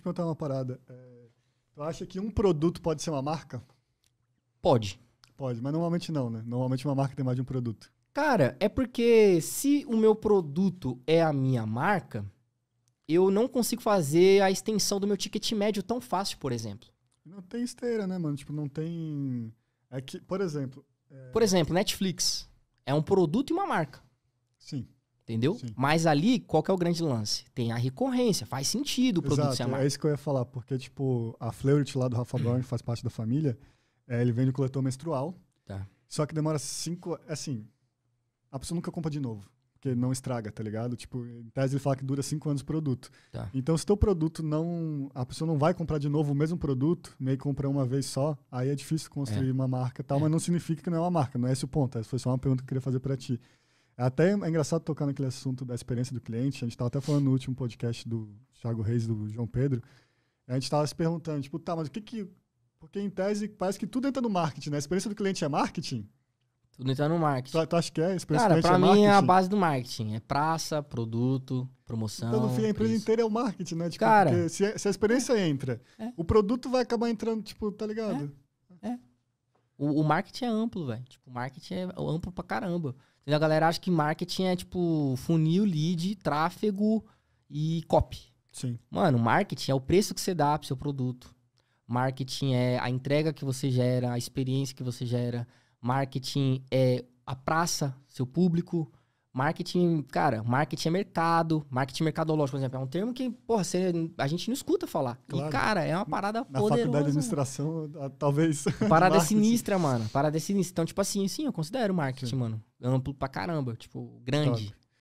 te perguntar uma parada. É, tu acha que um produto pode ser uma marca? Pode. Pode, mas normalmente não, né? Normalmente uma marca tem mais de um produto. Cara, é porque se o meu produto é a minha marca, eu não consigo fazer a extensão do meu ticket médio tão fácil, por exemplo. Não tem esteira, né, mano? Tipo, não tem. É que, por exemplo. É... Por exemplo, Netflix. É um produto e uma marca. Sim. Entendeu? Sim. Mas ali, qual que é o grande lance? Tem a recorrência, faz sentido o produto Exato, ser marca. É isso que eu ia falar, porque, tipo, a Fleurit lá do Rafa Brown, que faz parte da família, é, ele vende o coletor menstrual. Tá. Só que demora cinco. Assim, a pessoa nunca compra de novo. Porque não estraga, tá ligado? Tipo, em tese ele fala que dura cinco anos o produto. Tá. Então, se teu produto não. A pessoa não vai comprar de novo o mesmo produto, meio que comprar uma vez só, aí é difícil construir é. uma marca tal, é. mas não significa que não é uma marca, não é esse o ponto. Essa foi só uma pergunta que eu queria fazer para ti. Até é engraçado tocar naquele assunto da experiência do cliente. A gente estava até falando no último podcast do Thiago Reis, do João Pedro. A gente estava se perguntando, tipo, tá, mas o que que. Porque em tese parece que tudo entra no marketing, né? A experiência do cliente é marketing? Tudo entra no marketing. Tu, tu acha que é? A experiência Cara, do cliente pra é mim marketing? é a base do marketing. É praça, produto, promoção. Então, no fim, a empresa preço. inteira é o marketing, né? Tipo, Cara. Se, se, a experiência entra, é. o produto vai acabar entrando, tipo, tá ligado? É. O, o marketing é amplo, velho. Tipo, o marketing é amplo pra caramba. Entendeu? A galera acha que marketing é, tipo, funil, lead, tráfego e copy. Sim. Mano, marketing é o preço que você dá pro seu produto. Marketing é a entrega que você gera, a experiência que você gera. Marketing é a praça, seu público. Marketing, cara, marketing é mercado, marketing mercadológico, por exemplo, é um termo que, porra, você, a gente não escuta falar. Claro. E, cara, é uma parada Na poderosa. faculdade de administração, mano. talvez. Parada sinistra, mano. Parada sinistra. Então, tipo assim, sim, eu considero marketing, sim. mano. Amplo pra caramba, tipo, grande. Top.